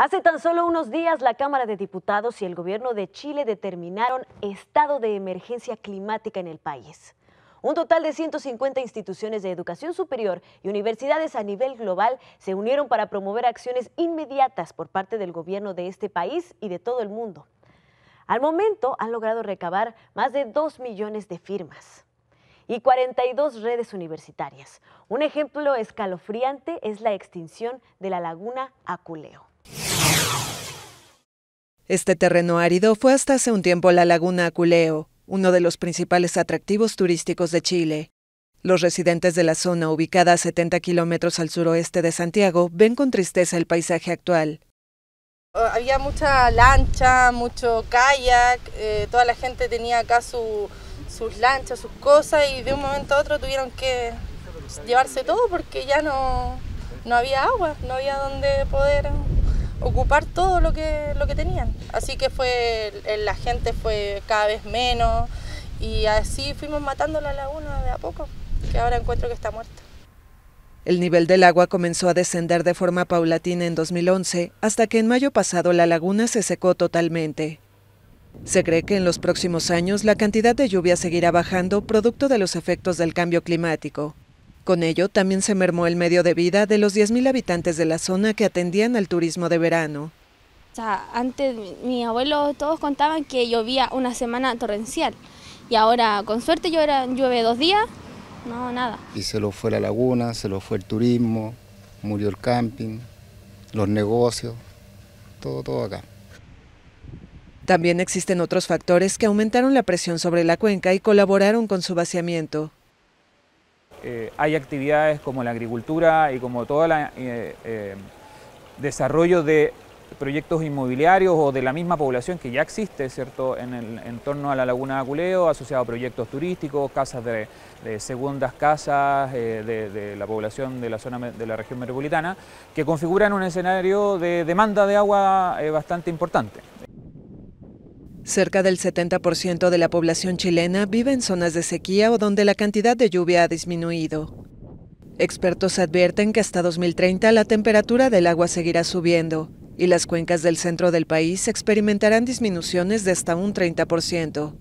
Hace tan solo unos días la Cámara de Diputados y el gobierno de Chile determinaron estado de emergencia climática en el país. Un total de 150 instituciones de educación superior y universidades a nivel global se unieron para promover acciones inmediatas por parte del gobierno de este país y de todo el mundo. Al momento han logrado recabar más de 2 millones de firmas y 42 redes universitarias. Un ejemplo escalofriante es la extinción de la laguna Aculeo. Este terreno árido fue hasta hace un tiempo la laguna Aculeo, uno de los principales atractivos turísticos de Chile. Los residentes de la zona ubicada a 70 kilómetros al suroeste de Santiago ven con tristeza el paisaje actual. Oh, había mucha lancha, mucho kayak, eh, toda la gente tenía acá sus lanchas, sus cosas y de un momento a otro tuvieron que llevarse todo porque ya no, no había agua, no había donde poder ocupar todo lo que, lo que tenían. Así que fue, la gente fue cada vez menos y así fuimos matando la laguna de a poco, que ahora encuentro que está muerta. El nivel del agua comenzó a descender de forma paulatina en 2011, hasta que en mayo pasado la laguna se secó totalmente. Se cree que en los próximos años la cantidad de lluvia seguirá bajando producto de los efectos del cambio climático. Con ello, también se mermó el medio de vida de los 10.000 habitantes de la zona que atendían al turismo de verano. antes mi, abuelo todos contaban que llovía una semana torrencial y ahora con suerte llueve dos días, no, nada. Y se lo fue la laguna, se lo fue el turismo, murió el camping, los negocios, todo, todo acá. También existen otros factores que aumentaron la presión sobre la cuenca y colaboraron con su vaciamiento. Eh, hay actividades como la agricultura y como todo el eh, eh, desarrollo de proyectos inmobiliarios o de la misma población que ya existe ¿cierto? en torno a la laguna de Aculeo, asociado a proyectos turísticos, casas de, segundas casas de, la población de la zona de la región metropolitana, que configuran un escenario de demanda de agua bastante importante. Cerca del 70% de la población chilena vive en zonas de sequía o donde la cantidad de lluvia ha disminuido. Expertos advierten que hasta 2030 la temperatura del agua seguirá subiendo y las cuencas del centro del país experimentarán disminuciones de hasta un 30%.